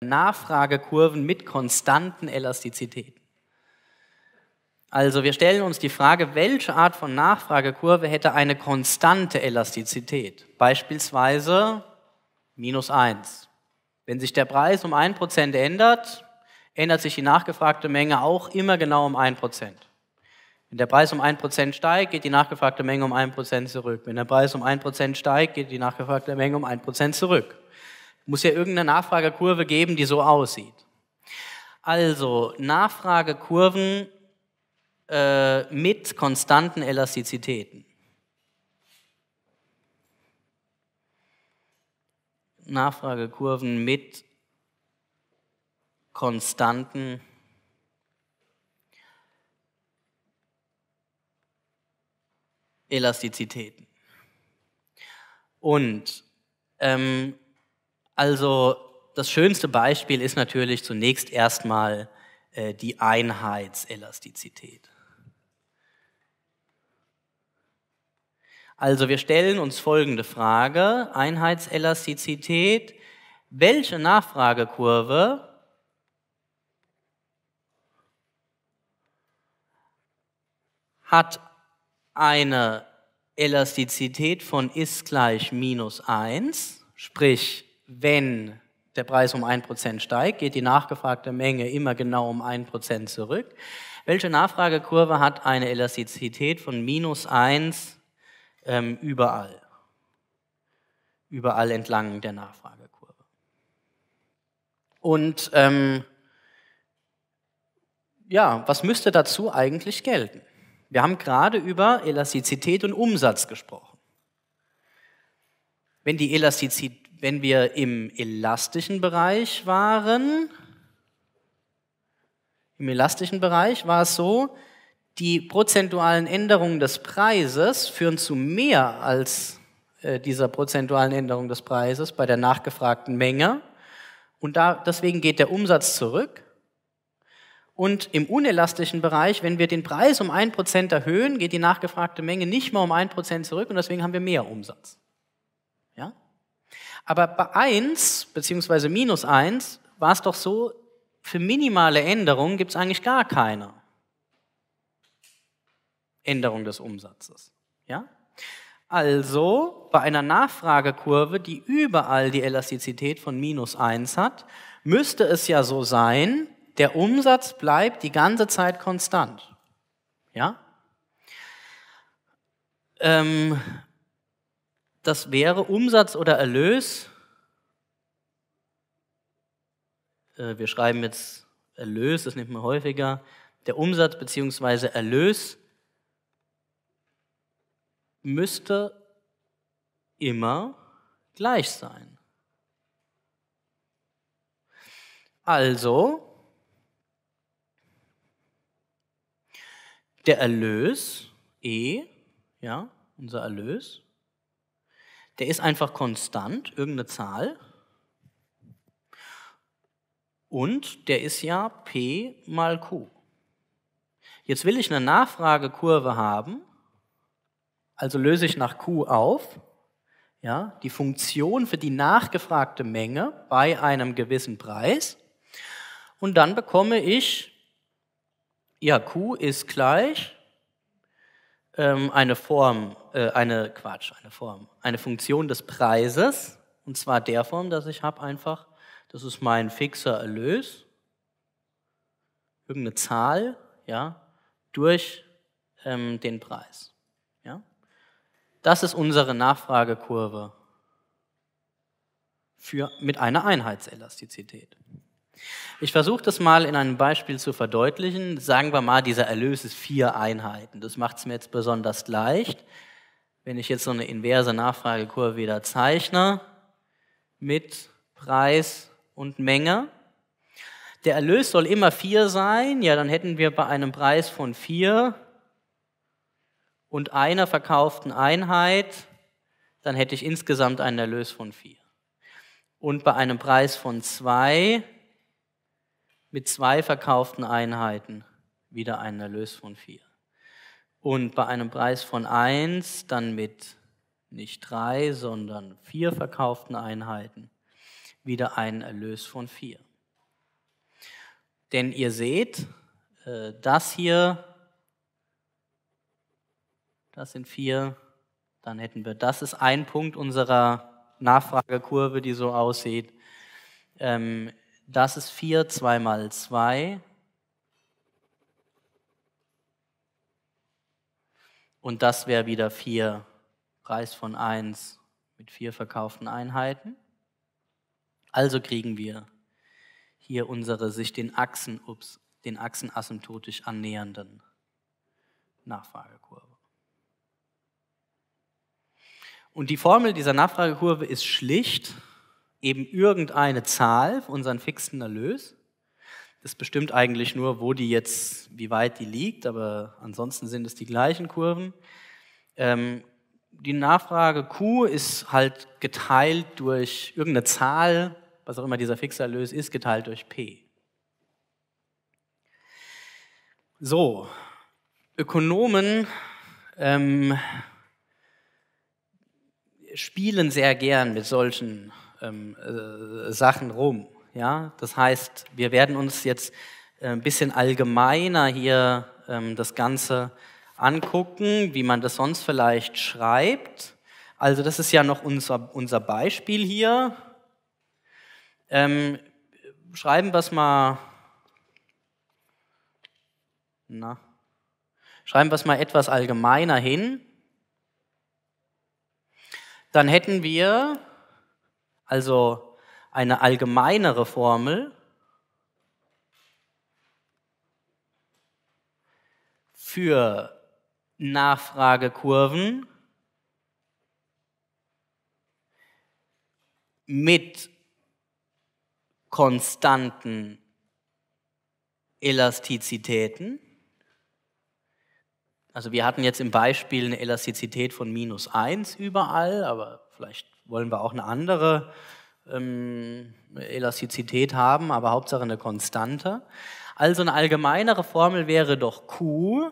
Nachfragekurven mit konstanten Elastizitäten. Also wir stellen uns die Frage, welche Art von Nachfragekurve hätte eine konstante Elastizität? Beispielsweise minus 1. Wenn sich der Preis um 1% ändert, ändert sich die nachgefragte Menge auch immer genau um 1%. Wenn der Preis um 1% steigt, geht die nachgefragte Menge um 1% zurück. Wenn der Preis um 1% steigt, geht die nachgefragte Menge um 1% zurück. Muss ja irgendeine Nachfragekurve geben, die so aussieht. Also Nachfragekurven äh, mit konstanten Elastizitäten. Nachfragekurven mit konstanten Elastizitäten. Und ähm, also das schönste Beispiel ist natürlich zunächst erstmal äh, die Einheitselastizität. Also wir stellen uns folgende Frage, Einheitselastizität, welche Nachfragekurve hat eine Elastizität von ist gleich minus 1, sprich wenn der Preis um 1% steigt, geht die nachgefragte Menge immer genau um 1% zurück. Welche Nachfragekurve hat eine Elastizität von minus 1 ähm, überall? Überall entlang der Nachfragekurve. Und ähm, ja, was müsste dazu eigentlich gelten? Wir haben gerade über Elastizität und Umsatz gesprochen. Wenn die Elastizität wenn wir im elastischen Bereich waren, im elastischen Bereich war es so, die prozentualen Änderungen des Preises führen zu mehr als äh, dieser prozentualen Änderung des Preises bei der nachgefragten Menge. Und da, deswegen geht der Umsatz zurück. Und im unelastischen Bereich, wenn wir den Preis um 1% erhöhen, geht die nachgefragte Menge nicht mehr um 1% zurück und deswegen haben wir mehr Umsatz. Ja? Aber bei 1 bzw. minus 1 war es doch so, für minimale Änderungen gibt es eigentlich gar keine Änderung des Umsatzes. Ja? Also bei einer Nachfragekurve, die überall die Elastizität von minus 1 hat, müsste es ja so sein, der Umsatz bleibt die ganze Zeit konstant. Ja? Ähm, das wäre Umsatz oder Erlös. Äh, wir schreiben jetzt Erlös, das nimmt man häufiger. Der Umsatz bzw. Erlös müsste immer gleich sein. Also, der Erlös, E, ja, unser Erlös, der ist einfach konstant, irgendeine Zahl. Und der ist ja P mal Q. Jetzt will ich eine Nachfragekurve haben, also löse ich nach Q auf, ja, die Funktion für die nachgefragte Menge bei einem gewissen Preis. Und dann bekomme ich, ja, Q ist gleich ähm, eine Form, äh, eine Quatsch, eine Form, eine Funktion des Preises. Und zwar der Form, dass ich habe einfach, das ist mein fixer Erlös, irgendeine Zahl, ja, durch ähm, den Preis. Ja? Das ist unsere Nachfragekurve für, mit einer Einheitselastizität. Ich versuche das mal in einem Beispiel zu verdeutlichen. Sagen wir mal, dieser Erlös ist vier Einheiten. Das macht es mir jetzt besonders leicht. Wenn ich jetzt so eine inverse Nachfragekurve wieder zeichne mit Preis und Menge. Der Erlös soll immer vier sein. Ja, dann hätten wir bei einem Preis von vier und einer verkauften Einheit, dann hätte ich insgesamt einen Erlös von vier. Und bei einem Preis von zwei mit zwei verkauften Einheiten wieder einen Erlös von vier. Und bei einem Preis von eins dann mit nicht drei, sondern vier verkauften Einheiten wieder einen Erlös von vier. Denn ihr seht, äh, das hier, das sind vier, dann hätten wir, das ist ein Punkt unserer Nachfragekurve, die so aussieht. Ähm, das ist 4, 2 mal 2. Und das wäre wieder 4, Preis von 1 mit 4 verkauften Einheiten. Also kriegen wir hier unsere sich den, Achsen, ups, den Achsen asymptotisch annähernden Nachfragekurve. Und die Formel dieser Nachfragekurve ist schlicht eben irgendeine Zahl, unseren fixen Erlös. Das bestimmt eigentlich nur, wo die jetzt, wie weit die liegt, aber ansonsten sind es die gleichen Kurven. Ähm, die Nachfrage Q ist halt geteilt durch irgendeine Zahl, was auch immer dieser fixe Erlös ist, geteilt durch P. So, Ökonomen ähm, spielen sehr gern mit solchen ähm, äh, Sachen rum. Ja? Das heißt, wir werden uns jetzt äh, ein bisschen allgemeiner hier ähm, das Ganze angucken, wie man das sonst vielleicht schreibt. Also das ist ja noch unser, unser Beispiel hier. Ähm, schreiben wir es mal. Na, schreiben wir es mal etwas allgemeiner hin. Dann hätten wir also eine allgemeinere Formel für Nachfragekurven mit konstanten Elastizitäten. Also wir hatten jetzt im Beispiel eine Elastizität von minus 1 überall, aber vielleicht wollen wir auch eine andere ähm, Elastizität haben, aber Hauptsache eine Konstante. Also eine allgemeinere Formel wäre doch Q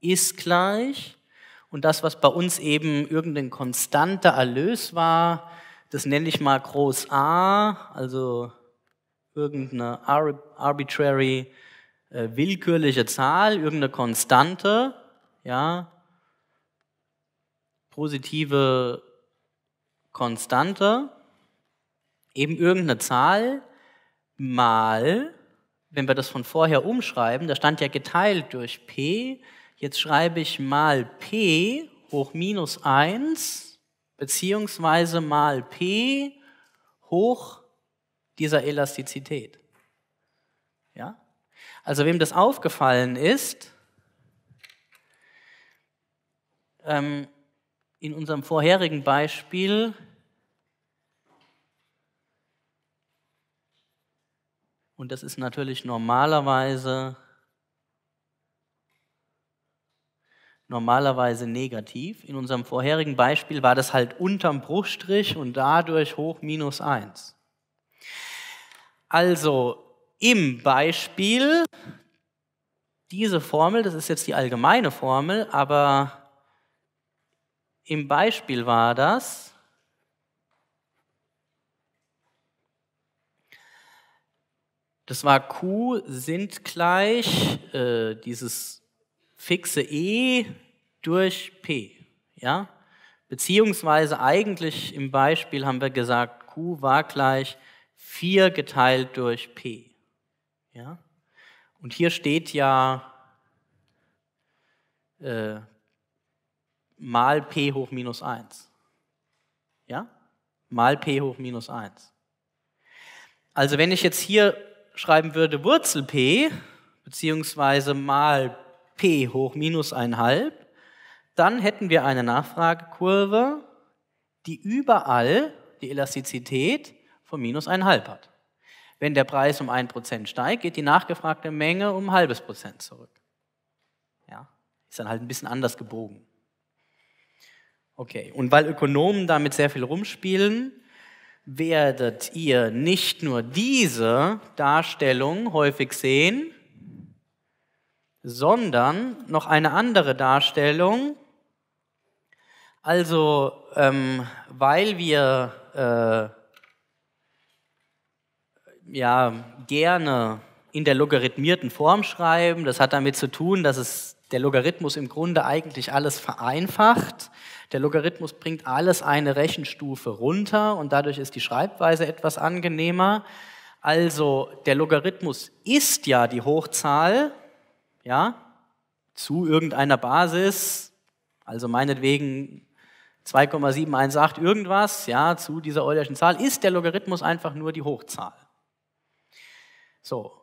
ist gleich und das, was bei uns eben irgendein konstanter Erlös war, das nenne ich mal groß A, also irgendeine arbitrary, äh, willkürliche Zahl, irgendeine Konstante, ja, positive Konstante, eben irgendeine Zahl mal, wenn wir das von vorher umschreiben, da stand ja geteilt durch p, jetzt schreibe ich mal p hoch minus 1 beziehungsweise mal p hoch dieser Elastizität. Ja? Also wem das aufgefallen ist, ähm, in unserem vorherigen Beispiel Und das ist natürlich normalerweise, normalerweise negativ. In unserem vorherigen Beispiel war das halt unterm Bruchstrich und dadurch hoch minus 1. Also im Beispiel, diese Formel, das ist jetzt die allgemeine Formel, aber im Beispiel war das, das war Q sind gleich äh, dieses fixe E durch P. Ja? Beziehungsweise eigentlich im Beispiel haben wir gesagt, Q war gleich 4 geteilt durch P. Ja? Und hier steht ja äh, mal p hoch minus 1. Ja? Mal p hoch minus 1. Also wenn ich jetzt hier schreiben würde Wurzel p, beziehungsweise mal p hoch minus 1,5, dann hätten wir eine Nachfragekurve, die überall die Elastizität von minus 1,5 hat. Wenn der Preis um 1% steigt, geht die nachgefragte Menge um ein halbes Prozent zurück. Ja, ist dann halt ein bisschen anders gebogen. Okay, und weil Ökonomen damit sehr viel rumspielen, werdet ihr nicht nur diese Darstellung häufig sehen, sondern noch eine andere Darstellung. Also, ähm, weil wir äh, ja gerne in der logarithmierten Form schreiben, das hat damit zu tun, dass es der Logarithmus im Grunde eigentlich alles vereinfacht. Der Logarithmus bringt alles eine Rechenstufe runter und dadurch ist die Schreibweise etwas angenehmer. Also der Logarithmus ist ja die Hochzahl, ja, zu irgendeiner Basis, also meinetwegen 2,718 irgendwas, ja, zu dieser eulerischen Zahl, ist der Logarithmus einfach nur die Hochzahl. So,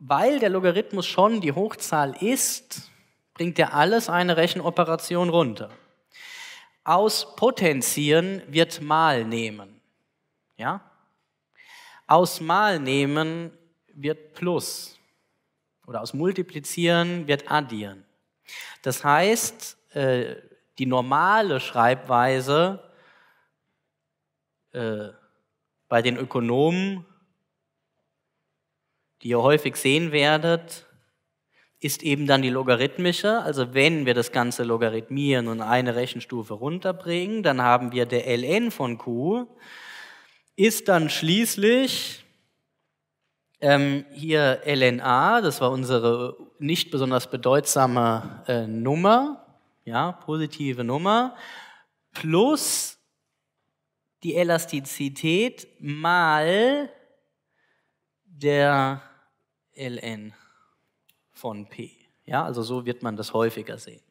weil der Logarithmus schon die Hochzahl ist, bringt er alles eine Rechenoperation runter. Aus potenzieren wird mal nehmen. Ja? Aus mal nehmen wird plus. Oder aus multiplizieren wird addieren. Das heißt, äh, die normale Schreibweise äh, bei den Ökonomen die ihr häufig sehen werdet, ist eben dann die logarithmische. Also wenn wir das Ganze logarithmieren und eine Rechenstufe runterbringen, dann haben wir der ln von q ist dann schließlich ähm, hier lna, das war unsere nicht besonders bedeutsame äh, Nummer, ja, positive Nummer, plus die Elastizität mal der ln von p. Ja, also so wird man das häufiger sehen.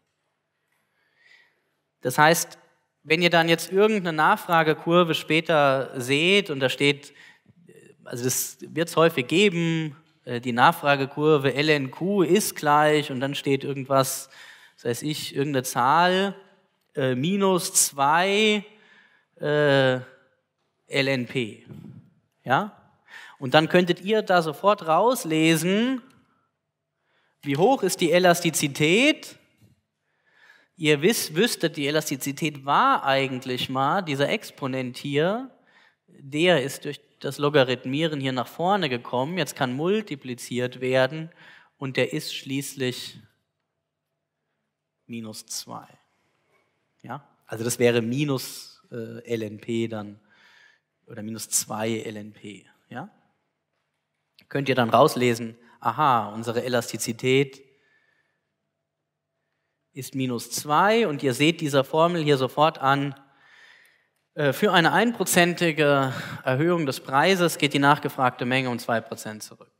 Das heißt, wenn ihr dann jetzt irgendeine Nachfragekurve später seht und da steht, also das wird es häufig geben, äh, die Nachfragekurve LNQ ist gleich und dann steht irgendwas, das heißt ich, irgendeine Zahl, äh, minus 2 äh, LNP. Ja? Und dann könntet ihr da sofort rauslesen, wie hoch ist die Elastizität. Ihr wisst, wüsstet, die Elastizität war eigentlich mal dieser Exponent hier, der ist durch das Logarithmieren hier nach vorne gekommen, jetzt kann multipliziert werden und der ist schließlich minus 2. Ja? Also das wäre minus äh, LNP dann oder minus 2 LNP. Ja? Könnt ihr dann rauslesen, aha, unsere Elastizität ist minus 2 und ihr seht dieser Formel hier sofort an, äh, für eine einprozentige Erhöhung des Preises geht die nachgefragte Menge um 2% zurück.